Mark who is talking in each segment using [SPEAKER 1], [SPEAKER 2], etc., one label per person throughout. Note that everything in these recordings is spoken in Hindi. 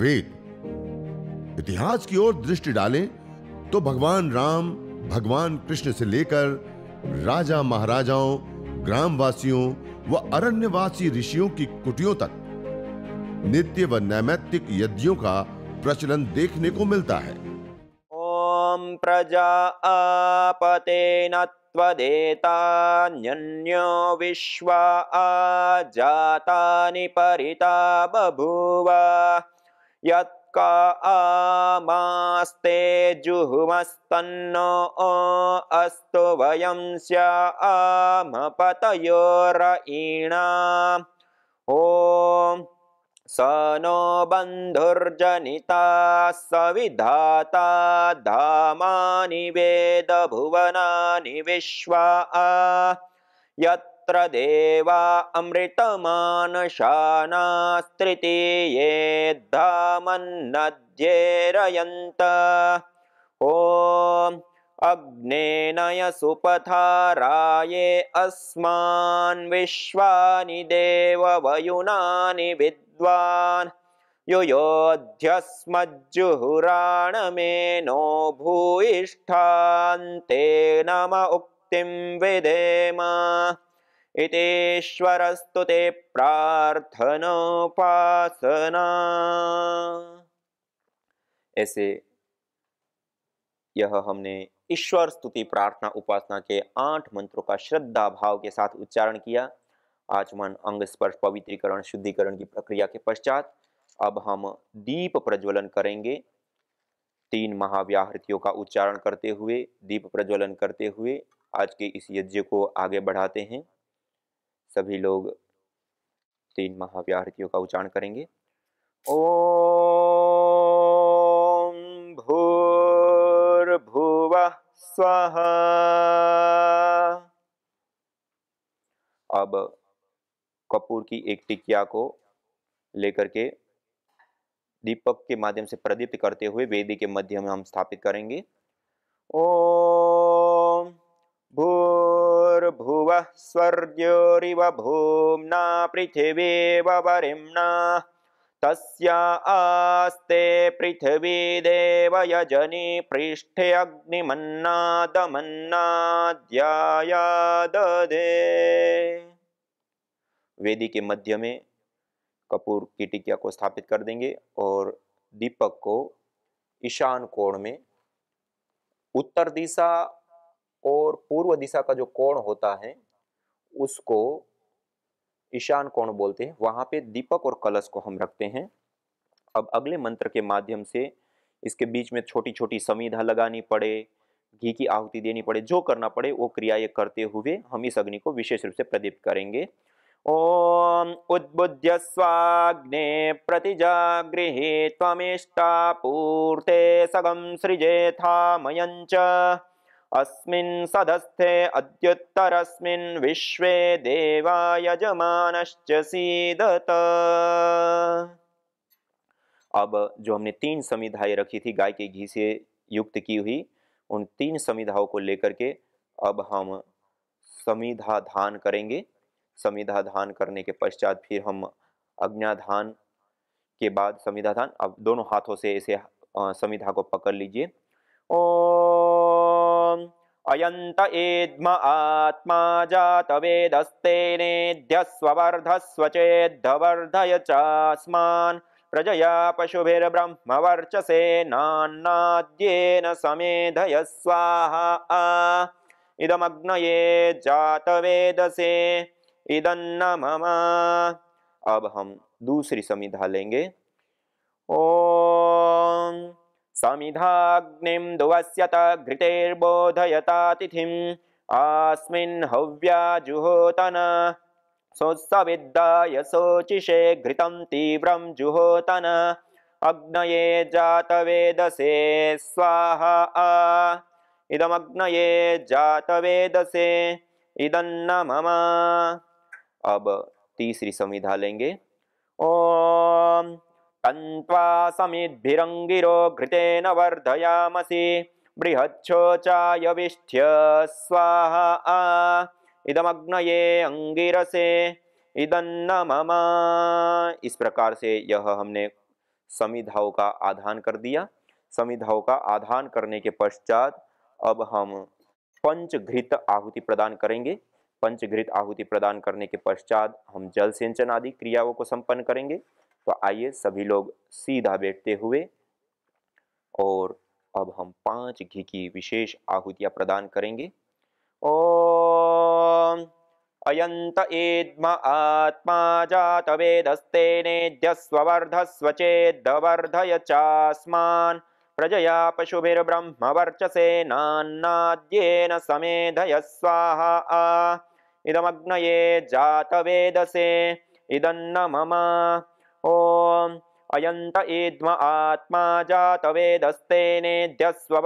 [SPEAKER 1] वेद इतिहास की ओर दृष्टि डालें तो भगवान राम भगवान कृष्ण से लेकर राजा महाराजाओं ग्रामवासियों व अरण्यवासी ऋषियों की कुटियों तक नित्य व नैमित्तिक यज्ञों का प्रचलन देखने को मिलता है
[SPEAKER 2] ओम प्रजा आपते त्वदेतान्यो विश्वा आजातानि परिता बभूवा यत्क आमास्ते ओ अस्तु वयं स्या ॐ स नो बन्धुर्जनिता सविधाता धामानि वेदभुवनानि विश्वा यत् देवा अमृतमानशानास्तृतीये धामन्नद्येरयन्त ॐ अग्नेनय सुपथाराये अस्मान् विश्वानि देववयुनानि विद्वान् युयोध्यस्मज्जुहुराण मेनो भूयिष्ठान्ते नम उक्तिं विदेम इतेश्वरस्तु ते प्रार्थनोपासना ऐसे यह हमने ईश्वर स्तुति प्रार्थना उपासना के आठ मंत्रों का श्रद्धा भाव के साथ उच्चारण किया आज मन अंग स्पर्श पवित्रीकरण शुद्धिकरण की प्रक्रिया के पश्चात अब हम दीप प्रज्वलन करेंगे तीन महाव्याहृतियों का उच्चारण करते हुए दीप प्रज्वलन करते हुए आज के इस यज्ञ को आगे बढ़ाते हैं सभी लोग तीन महाव्यारतियों का उच्चारण करेंगे ओम भूर्भुव स्व अब कपूर की एक टिकिया को लेकर के दीपक के माध्यम से प्रदीप्त करते हुए वेदी के मध्य में हम स्थापित करेंगे ओम भू भूर्भुवः स्वर्ग्योरिव भूम्ना पृथिवीव वरिम्ना तस्या आस्ते पृथिवी देवयजनी पृष्ठे अग्निमन्ना दमन्ना अग्निमन्नादमन्नाद्यायाददे वेदी के मध्य में कपूर की टिकिया को स्थापित कर देंगे और दीपक को ईशान कोण में उत्तर दिशा और पूर्व दिशा का जो कोण होता है उसको ईशान कोण बोलते हैं वहाँ पे दीपक और कलश को हम रखते हैं अब अगले मंत्र के माध्यम से इसके बीच में छोटी छोटी संविधा लगानी पड़े घी की आहुति देनी पड़े जो करना पड़े वो ये करते हुए हम इस अग्नि को विशेष रूप से प्रदीप करेंगे ओम उद्बुद्य स्वाग्ने प्रतिजागृहे तमेष्टा पूर्ते सगम सृजे था मयंच अस्मिन् सदस्थे अद्युत्तरस्मिन् विश्वे देवा यजमानश्च सीदत अब जो हमने तीन संविधाएं रखी थी गाय के घी से युक्त की हुई उन तीन संविधाओं को लेकर के अब हम संविधा धान करेंगे संविधा धान करने के पश्चात फिर हम अज्ञाधान के बाद संविधा धान अब दोनों हाथों से इसे संविधा को पकड़ लीजिए और अयंत एद्म आत्मा जात वेदस्तेनेद्यस्वर्धस्वचेद्धवर्धय चास्मान प्रजया पशुभिर्ब्रह्म वर्चसे नान्नाद्येन समेधय स्वाहा इदमग्नये जात वेदसे इदन्न मम अब हम दूसरी समिधा लेंगे ओम समिधाग्निं दुवस्यत घृतेर्बोधयतातिथिम् आस्मिन् हव्या जुहोतन सोत्सविद्दाय शोचिषे घृतं तीव्रं जुहोतन अग्नये जातवेदसे स्वाहा इदमग्नये जातवेदसे इदन्न मम अब तीसरी संविधा लेंगे ओम कन्त्वा समिद्भिरङ्गिरो घृतेन वर्धयामसि बृहच्छोचायविष्ठ्य स्वाहा आ इदमग्नये अंगिरसे इदन्न ममा इस प्रकार से यह हमने समिधाओ का आधान कर दिया समिधाओ का आधान करने के पश्चात अब हम पंचघृत आहुति प्रदान करेंगे पंचघृत आहुति प्रदान करने के पश्चात हम जल सिंचन आदि क्रियाओं को संपन्न करेंगे तो आइए सभी लोग सीधा बैठते हुए और अब हम पांच घी की विशेष आहुतियां प्रदान करेंगे ओ अयंत एद्म आत्मा जात वेदस्ते नेद्यस्वर्धस्वचेदवर्धय चास्मान प्रजया पशुभिर्ब्रह्म वर्चसे नान्नाद्येन समेधय स्वाहा आ जात वेदसे इदन्न मम अयन्त इद्म आत्मा जातवेदस्ते नेद्यस्व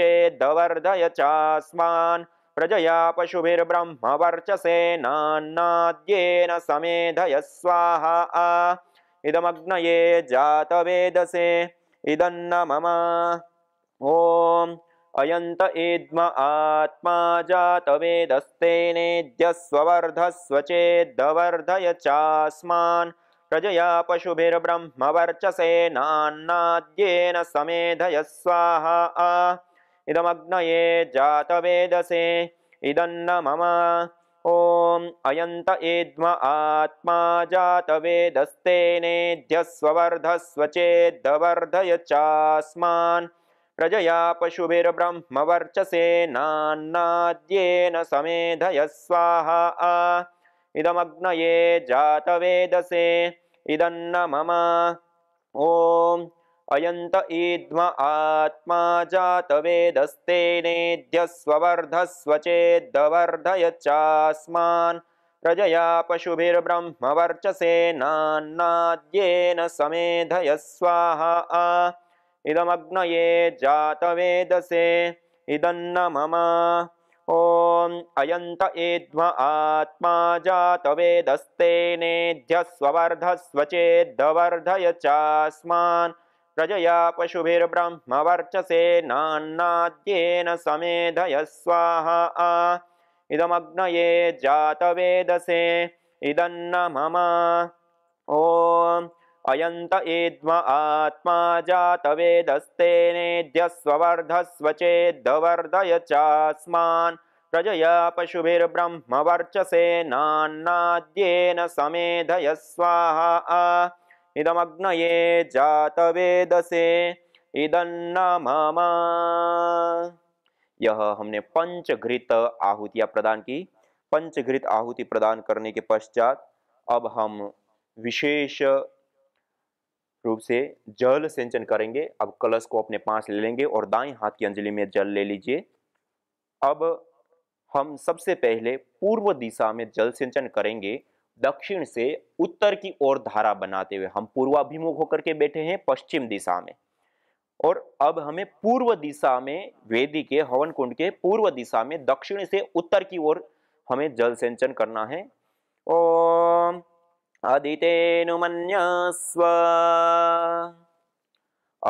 [SPEAKER 2] चेद्वर्धय चास्मान् प्रजया पशुभिर्ब्रह्मवर्चसेनान्नाद्येन समेधय स्वाहा इदमग्नये जातवेदसे इदं न मम ॐ अयन्त इद्म आत्मा जातवेदस्ते नेद्यस्वर्धस्व चास्मान् प्रजया पशुभिर्ब्रह्म वर्चसे समेधय स्वाहा इदमग्नये जातवेदसे इदं मम ॐ अयन्त इद्म आत्मा जातवेदस्तेनेद्यध्यस्वर्धस्व चास्मान् प्रजया समेधय स्वाहा इदमग्नये जातवेदसे इदं न मम ॐ अयन्तईम आत्मा जातवेदस्तेनेद्यस्ववर्धस्व चेद्वर्धय चास्मान् रजया पशुभिर्ब्रह्मवर्चसे नान्नाद्येन समेधय स्वाहा इदमग्नये जातवेदसे इदं न मम ॐ अयन्त एध्व आत्मा जातवेदस्तेनेध्यस्ववर्धस्वचेद्धवर्धय चास्मान् प्रजया पशुभिर्ब्रह्मवर्चसे नान्नाद्येन समेधय स्वाहा इदमग्नये जातवेदसे इदन्न मम ॐ अयंत एद्म आत्मा जात वेदस्ते वेदस्तेनेद्य स्ववर्धस्व चेद्धवर्धय चास्मान प्रजया पशुभिर्ब्रह्म वर्चसे नान्नाद्येन समेधय स्वाहा इदमग्नये जातवेदसे इदन्नमम यह हमने पंच घृत आहुतियाँ प्रदान की पंच घृत आहुति प्रदान करने के पश्चात अब हम विशेष रूप से जल सिंचन करेंगे अब कलश को अपने पास ले लेंगे और दाएं हाथ की अंजलि में जल ले लीजिए अब हम सबसे पहले पूर्व दिशा में जल सिंचन करेंगे दक्षिण से उत्तर की ओर धारा बनाते हुए हम पूर्वाभिमुख होकर के बैठे हैं पश्चिम दिशा में और अब हमें पूर्व दिशा में वेदी के हवन कुंड के पूर्व दिशा में दक्षिण से उत्तर की ओर हमें जल सिंचन करना है और अदितेनुमन्यस्व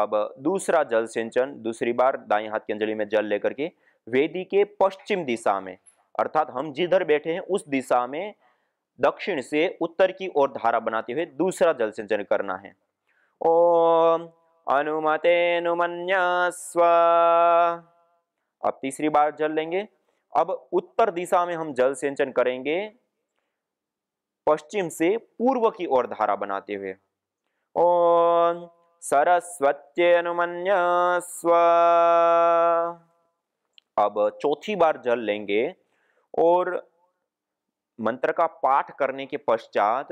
[SPEAKER 2] अब दूसरा जल सिंचन दूसरी बार दाएं हाथ की अंजलि में जल लेकर के वेदी के पश्चिम दिशा में अर्थात हम जिधर बैठे हैं उस दिशा में दक्षिण से उत्तर की ओर धारा बनाते हुए दूसरा जल सिंचन करना है ओम अनुमते अनुमन्यस्व अब तीसरी बार जल लेंगे अब उत्तर दिशा में हम जल सिंचन करेंगे पश्चिम से पूर्व की ओर धारा बनाते हुए ओम सरस्वत्यनुमन्य स्व अब चौथी बार जल लेंगे और मंत्र का पाठ करने के पश्चात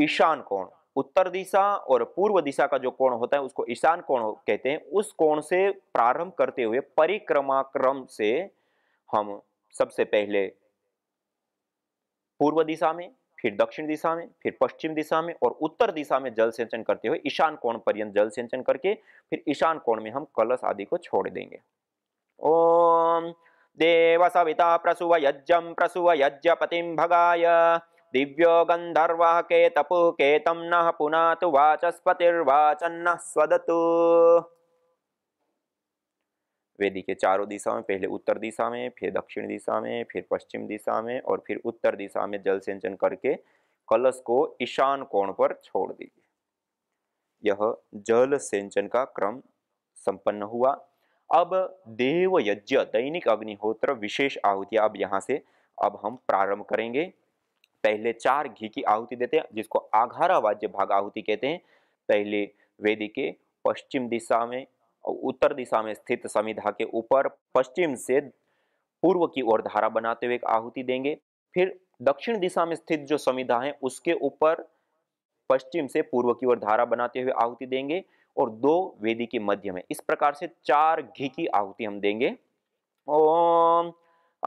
[SPEAKER 2] ईशान कोण उत्तर दिशा और पूर्व दिशा का जो कोण होता है उसको ईशान कोण कहते हैं उस कोण से प्रारंभ करते हुए परिक्रमा क्रम से हम सबसे पहले पूर्व दिशा में फिर दक्षिण दिशा में फिर पश्चिम दिशा में और उत्तर दिशा में जल सिंचन करते हुए ईशान कोण पर्यंत जल सिंचन करके फिर ईशान कोण में हम कलश आदि को छोड़ देंगे ओम देव सविता प्रसुव यज्ञम प्रसुव यज्ञ पतिम भगाय दिव्यो गंधर्व के तपु केतम न पुना वाचस्पतिर्वाचन्न स्वदतु वेदी के चारों दिशा में पहले उत्तर दिशा में फिर दक्षिण दिशा में फिर पश्चिम दिशा में और फिर उत्तर दिशा में जल सिंचन करके कलश को ईशान कोण पर छोड़ दीजिए यह जल सिंचन का क्रम संपन्न हुआ अब देव यज्ञ दैनिक अग्निहोत्र विशेष आहुति अब यहाँ से अब हम प्रारंभ करेंगे पहले चार घी की आहुति देते हैं जिसको आघारा वाज्य भाग आहुति कहते हैं पहले वेदी के पश्चिम दिशा में उत्तर दिशा में स्थित समिधा के ऊपर पश्चिम से पूर्व की ओर धारा बनाते हुए एक आहुति देंगे फिर दक्षिण दिशा में स्थित जो समिधा है उसके ऊपर पश्चिम से पूर्व की ओर धारा बनाते हुए आहुति देंगे और दो वेदी के मध्य में इस प्रकार से चार घी की आहुति हम देंगे ओम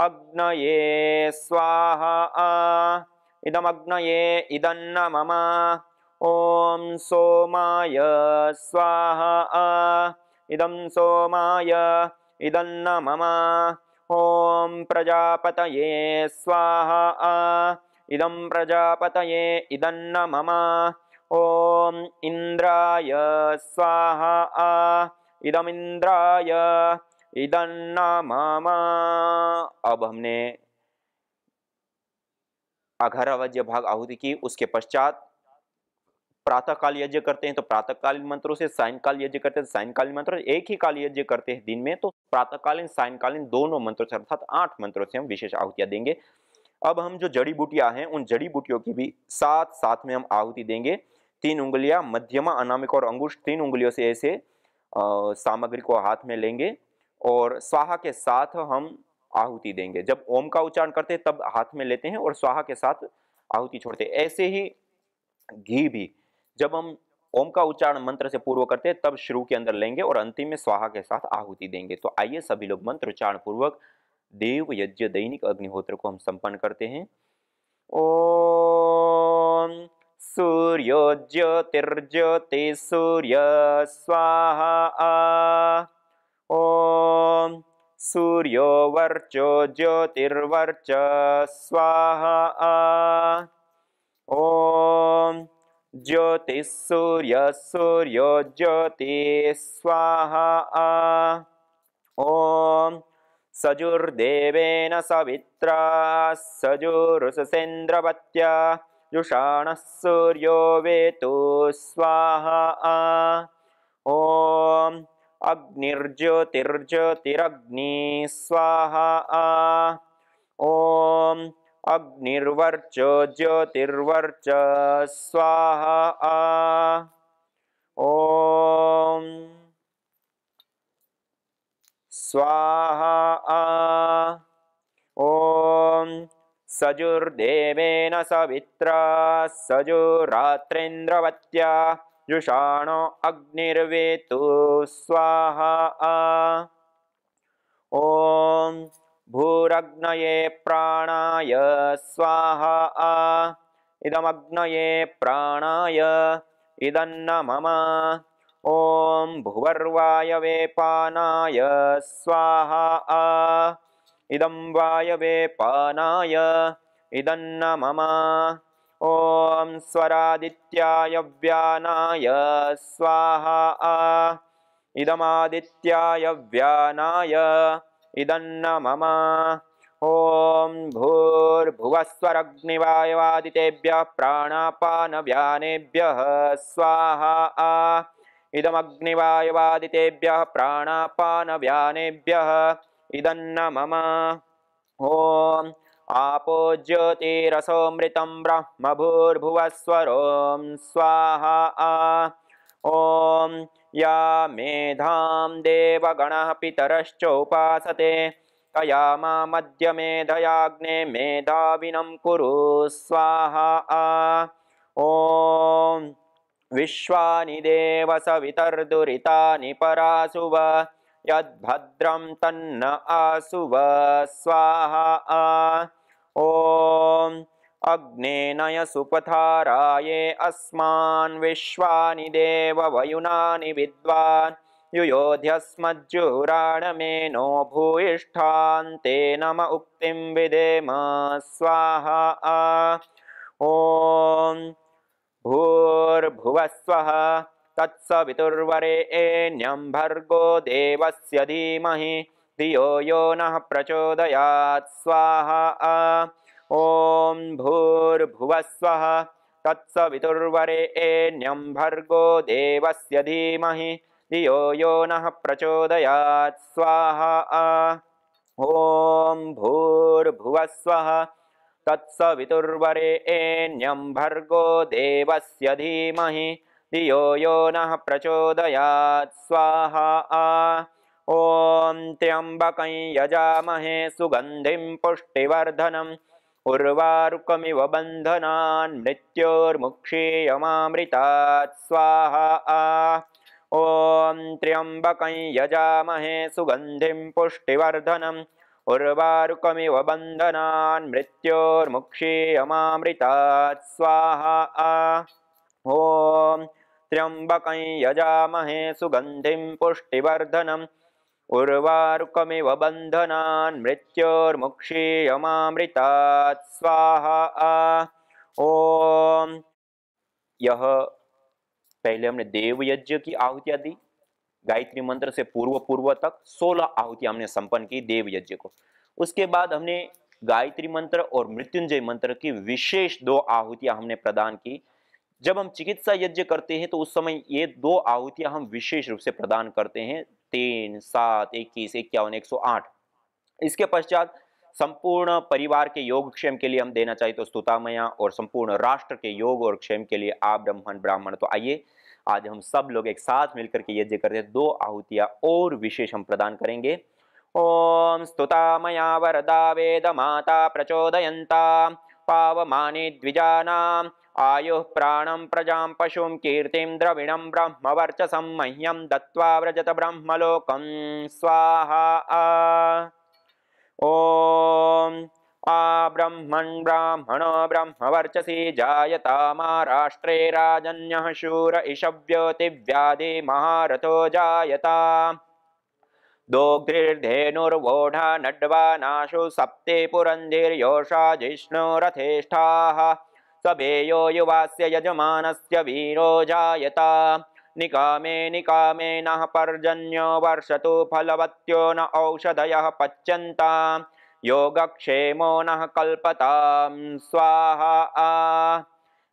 [SPEAKER 2] अग्न ये स्वाहा अग्न ये ममा ओम सोमाय स्वाहा इदं सोमाय न मम ॐ प्रजापतये स्वाहा इदं प्रजापतये इदन्न मम ॐ इन्द्राय स्वाहा इदमिन्द्राय न मम अब हमने अघारावज्य भाग आहुति की उसके पश्चात प्रातःकाल यज्ञ करते हैं तो प्रातःकालीन मंत्रों से काल यज्ञ करते हैं तो सायंकालीन मंत्र एक ही काल यज्ञ करते हैं दिन में तो प्रातःकालीन सायंकालीन दोनों मंत्रों से अर्थात आठ मंत्रों से हम विशेष आहुतियां देंगे अब हम जो जड़ी बूटियां हैं उन जड़ी बूटियों की भी साथ साथ में हम आहुति देंगे तीन उंगलियां मध्यमा अनामिक और अंगुष्ठ तीन उंगलियों से ऐसे सामग्री को हाथ में लेंगे और स्वाहा के साथ हम आहुति देंगे जब ओम का उच्चारण करते हैं तब हाथ में लेते हैं और स्वाहा के साथ आहुति छोड़ते ऐसे ही घी भी जब हम ओम का उच्चारण मंत्र से पूर्व करते हैं तब शुरू के अंदर लेंगे और अंतिम में स्वाहा के साथ आहुति देंगे तो आइए सभी लोग मंत्र उच्चारण पूर्वक देव यज्ञ दैनिक अग्निहोत्र को हम संपन्न करते हैं ओम ते सूर्य स्वाहा ओम सूर्यो वर्चो ज्योतिर्वर्च स्वाहा ओम ज्योतिः ज्योतिः स्वाहा ॐ सजुर्देवेन सवित्रा सजुरुसेन्द्रवत्या जुषाणः सूर्यो वेतु स्वाहा ॐ स्वाहा ॐ अग्निर्वर्च ज्योतिर्वर्च स्वाहा ॐ स्वाहा ॐ सजुर्देवेन सवित्रा सजुरात्रेन्द्रवत्या जुषाणो अग्निर्वेतु स्वाहा ॐ भूरग्नये प्राणाय स्वाहा इदमग्नये प्राणाय इदं न मम ॐ भुवर्वायवे पानाय स्वाहा इदं वायवे पानाय इदं न मम ॐ व्यानाय स्वाहा व्यानाय इदन्न मम ॐ भूर्भुवस्वरग्निवायवादितेभ्य प्राणापानव्यानेभ्य स्वाहा इदमग्निवायवादितेभ्य प्राणापानव्यानेभ्यः इदन्न मम ॐ आपो ब्रह्म ब्रह्मभूर्भुवस्वरों स्वाहा ॐ या मेधां देवगणः पितरश्चोपासते तया मामद्य मे दयाग्ने मेधाविनं कुरु स्वाहा ॐ विश्वानि देवसवितर्दुरितानि परासु परासुव यद्भद्रं तन्न आसुव स्वाहा ॐ अग्ने अस्मान् विश्वानि देववयुनानि विद्वान् युयोध्यस्मज्जुराणमेनो भूयिष्ठान्ते नम उक्तिं विदेम स्वाहा आ ॐ भूर्भुवस्वः तत्सवितुर्वरेण्यं भर्गो देवस्य धीमहि धियो यो नः प्रचोदयात् स्वाहा भूर्भुवः भूर्भुवस्वः तत्सवितुर्वरे एण्यं भर्गो देवस्य धीमहि धियो यो नः प्रचोदयात् स्वाहा ॐ भूर्भुवः स्वाः एण्यं भर्गो देवस्य धीमहि धियो यो नः प्रचोदयात् स्वाहा ॐ त्र्यम्बकं यजामहे सुगन्धिं पुष्टिवर्धनम् उर्वारुकमिव बन्धनान् मृत्योर्मुक्षीयमामृतात् स्वाहा ॐ त्र्यम्बकं यजामहे सुगन्धिं पुष्टिवर्धनम् उर्वारुकमिव बन्धनान् मृत्योर्मुक्षीयमामृतात् स्वाहा आं त्र्यम्बकं यजामहे सुगन्धिं पुष्टिवर्धनम् उर्वारुकमिव बन्धनान् मृत्योर्मुक्षीयमामृतात् स्वाहा ओम यह पहले हमने देव यज्ञ की आहुतियाँ दी गायत्री मंत्र से पूर्व पूर्व तक 16 आहुतियां हमने संपन्न की देव यज्ञ को उसके बाद हमने गायत्री मंत्र और मृत्युंजय मंत्र की विशेष दो आहुतियाँ हमने प्रदान की जब हम चिकित्सा यज्ञ करते हैं तो उस समय ये दो आहुतियाँ हम विशेष रूप से प्रदान करते हैं तीन सात इक्कीस इक्यावन एक सौ आठ इसके पश्चात संपूर्ण परिवार के योग क्षेम के लिए हम देना चाहिए तो स्तुतामया और संपूर्ण राष्ट्र के योग और क्षेम के लिए आप ब्रह्मण ब्राह्मण तो आइए आज हम सब लोग एक साथ मिलकर के यज्ञ करते दो आहुतियाँ और विशेष हम प्रदान करेंगे ओम स्तुतामया वरदा वेद माता प्रचोदयंता पावमाने द्विजानाम आयुः प्राणं प्रजां पशुं कीर्तिं द्रविणं ब्रह्मवर्चसं मह्यं दत्त्वा व्रजत ब्रह्मलोकं स्वाहा ॐ आ ब्रह्मन् ब्राह्मणो ब्रह्मवर्चसि जायता महाराष्ट्रे राजन्यः शूर महारथो जायता दोग्धीर्धेनुर्गोढा नड्वा नाशु सप्ते पुरन्धिर्योषा रथेष्ठाः सभेयो युवास्य यजमानस्य वीरो जायता निकामे निकामे नः पर्जन्यो वर्षतु फलवत्यो न औषधयः पच्यन्ता योगक्षेमो नः कल्पतां स्वाहा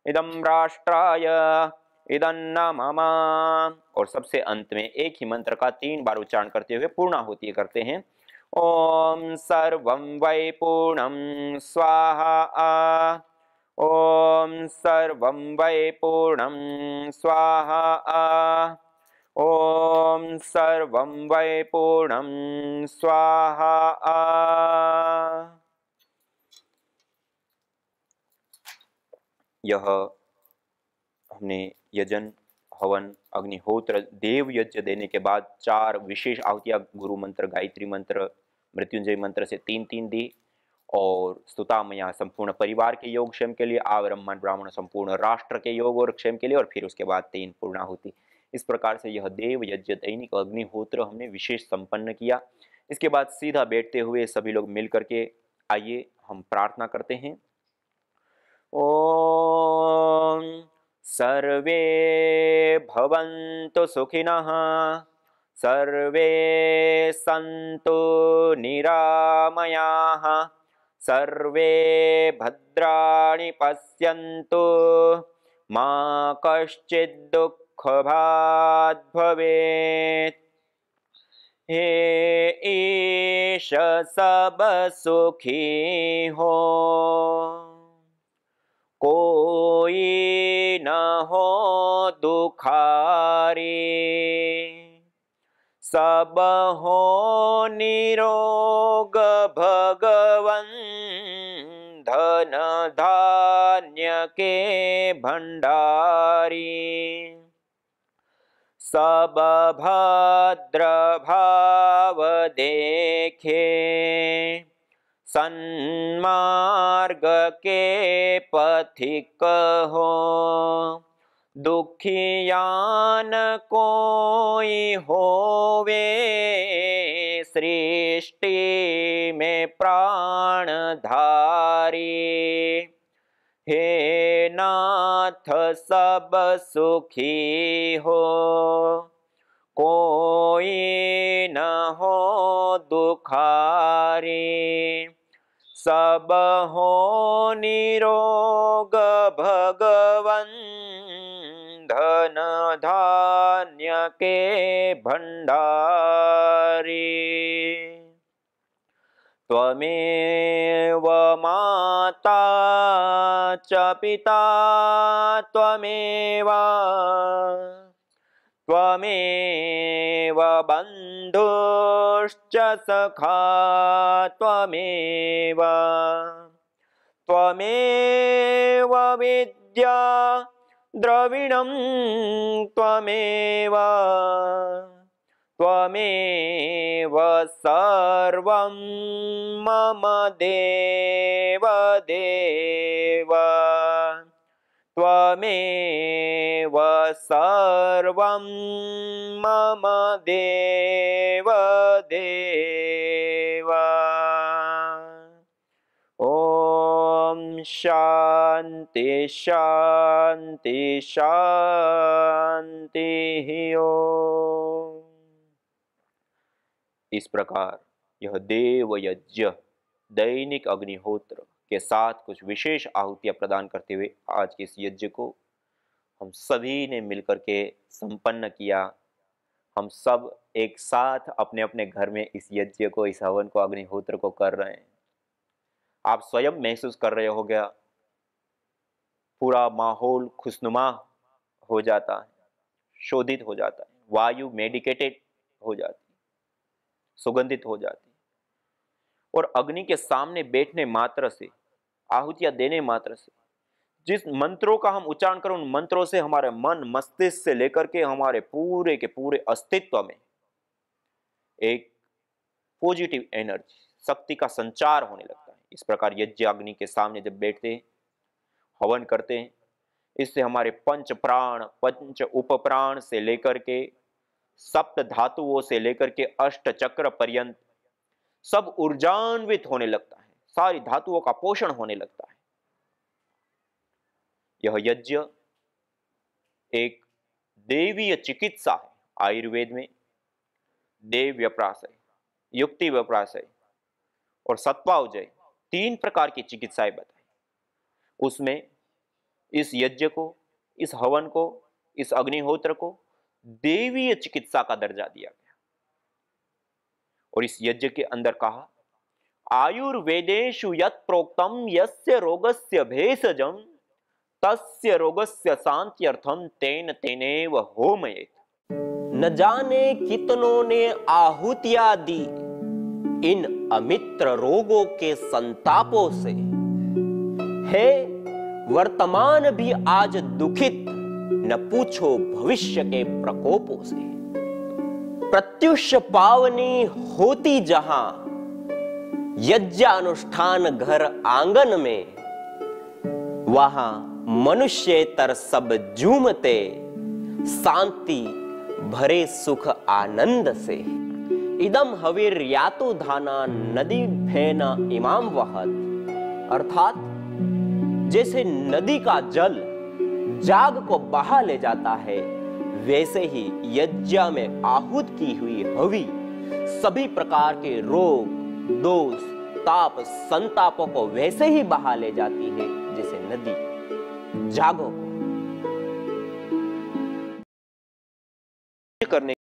[SPEAKER 2] इदं राष्ट्राय और सबसे अंत में एक ही मंत्र का तीन बार उच्चारण करते हुए पूर्णाहुति करते हैं ओम सर्वं वै पूर्णं स्वाहा ॐ सर्वं वै पूर्णं स्वाहा ॐ सर्वं वै पूर्णं स्वाहा यह हमने यजन हवन अग्निहोत्र देव यज्ञ देने के बाद चार विशेष आहुतियाँ गुरु मंत्र गायत्री मंत्र मृत्युंजय मंत्र से तीन तीन दी और स्तुतामया संपूर्ण परिवार के योग क्षेम के लिए आवरम्मन ब्राह्मण संपूर्ण राष्ट्र के योग और क्षेम के लिए और फिर उसके बाद तीन पूर्णाहुति इस प्रकार से यह देव यज्ञ दैनिक अग्निहोत्र हमने विशेष संपन्न किया इसके बाद सीधा बैठते हुए सभी लोग मिल करके आइए हम प्रार्थना करते हैं ओ सर्वे भवन्तु सुखिनः सर्वे सन्तु निरामयाः सर्वे भद्राणि पश्यन्तु मा कश्चित् भवेत् हे ईश सब सुखी हो कोई न हो दुखारी सब हो निरोग भगवन् धन धान्य के भंडारी सब भद्र भाव देखे सन्मार्ग के पथिक हो दुखियान कोई होवे सृष्टि में प्राण धारी हे नाथ सब सुखी हो कोई न हो दुखारी सब हो निरोग भगवन धान्यके भण्डारी त्वमेव माता च पिता त्वमेव त्वमेव बन्धुश्च सखा त्वमेव त्वमेव विद्या द्रविणं त्वमेव त्वमेव सर्वं मम त्वमेव सर्वं मम देवदेवा शांति शांति शांति ओम इस प्रकार यह देव यज्ञ दैनिक अग्निहोत्र के साथ कुछ विशेष आहुतियां प्रदान करते हुए आज के इस यज्ञ को हम सभी ने मिलकर के संपन्न किया हम सब एक साथ अपने अपने घर में इस यज्ञ को इस हवन को अग्निहोत्र को कर रहे हैं आप स्वयं महसूस कर रहे हो गया पूरा माहौल खुशनुमा हो जाता है शोधित हो जाता है वायु मेडिकेटेड हो जाती सुगंधित हो जाती और अग्नि के सामने बैठने मात्र से आहुतियां देने मात्र से जिस मंत्रों का हम उच्चारण करें उन मंत्रों से हमारे मन मस्तिष्क से लेकर के हमारे पूरे के पूरे अस्तित्व में एक पॉजिटिव एनर्जी शक्ति का संचार होने लगता इस प्रकार यज्ञ अग्नि के सामने जब बैठते हैं हवन करते हैं इससे हमारे पंच प्राण पंच उपप्राण से लेकर के सप्त धातुओं से लेकर के अष्ट चक्र पर्यंत सब ऊर्जान्वित होने लगता है सारी धातुओं का पोषण होने लगता है यह यज्ञ एक देवीय चिकित्सा है आयुर्वेद में देव व्यप्रास है युक्ति व्यप्रास है और सत्वावजय तीन प्रकार की चिकित्साएं बताई उसमें इस यज्ञ को इस हवन को इस अग्निहोत्र को देवीय चिकित्सा का दर्जा दिया गया और इस यज्ञ के अंदर कहा आयुर्वेदेशु यत प्रोक्तम यस्य रोगस्य भेषजम तस्य रोगस्य शांत्यर्थम तेन तेने होमयेत न जाने कितनों ने आहुतिया दी इन अमित्र रोगों के संतापों से है वर्तमान भी आज दुखित न पूछो भविष्य के प्रकोपों से प्रत्युष पावनी होती जहां यज्ञ अनुष्ठान घर आंगन में वहां मनुष्य तर सब झूमते शांति भरे सुख आनंद से इदम हवीर यातु धाना नदी भेना इमाम वहत अर्थात जैसे नदी का जल जाग को बहा ले जाता है वैसे ही यज्ञ में आहुत की हुई हवी सभी प्रकार के रोग दोष ताप संतापों को वैसे ही बहा ले जाती है जैसे नदी जागो करने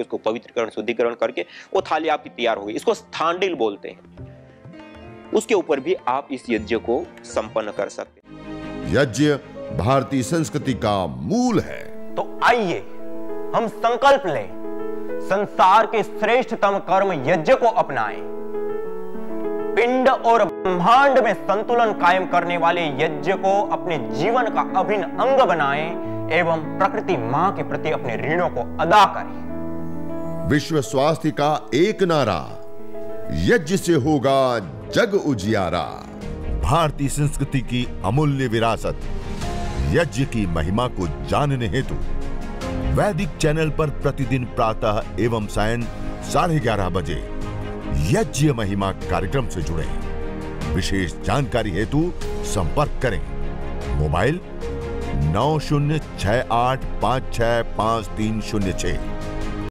[SPEAKER 2] उसको पवित्रकरण शुद्धिकरण करके वो थाली आपकी तैयार होगी इसको स्थानडील बोलते हैं उसके ऊपर भी आप इस यज्ञ को संपन्न कर सकते
[SPEAKER 1] यज्ञ भारतीय संस्कृति का
[SPEAKER 2] मूल है तो आइए हम संकल्प लें संसार के श्रेष्ठतम कर्म यज्ञ को अपनाएं पिंड और ब्रह्मांड में संतुलन कायम करने वाले यज्ञ को अपने जीवन का अभिन्न अंग बनाएं एवं प्रकृति मां के प्रति अपने ऋणों को अदा करें
[SPEAKER 1] विश्व स्वास्थ्य का एक नारा यज्ञ से होगा जग उजियारा भारतीय संस्कृति की अमूल्य विरासत यज्ञ की महिमा को जानने हेतु वैदिक चैनल पर प्रतिदिन प्रातः एवं सायं साढ़े ग्यारह बजे यज्ञ महिमा कार्यक्रम से जुड़े विशेष जानकारी हेतु संपर्क करें मोबाइल नौ शून्य छ आठ पाँच छह पाँच तीन शून्य छह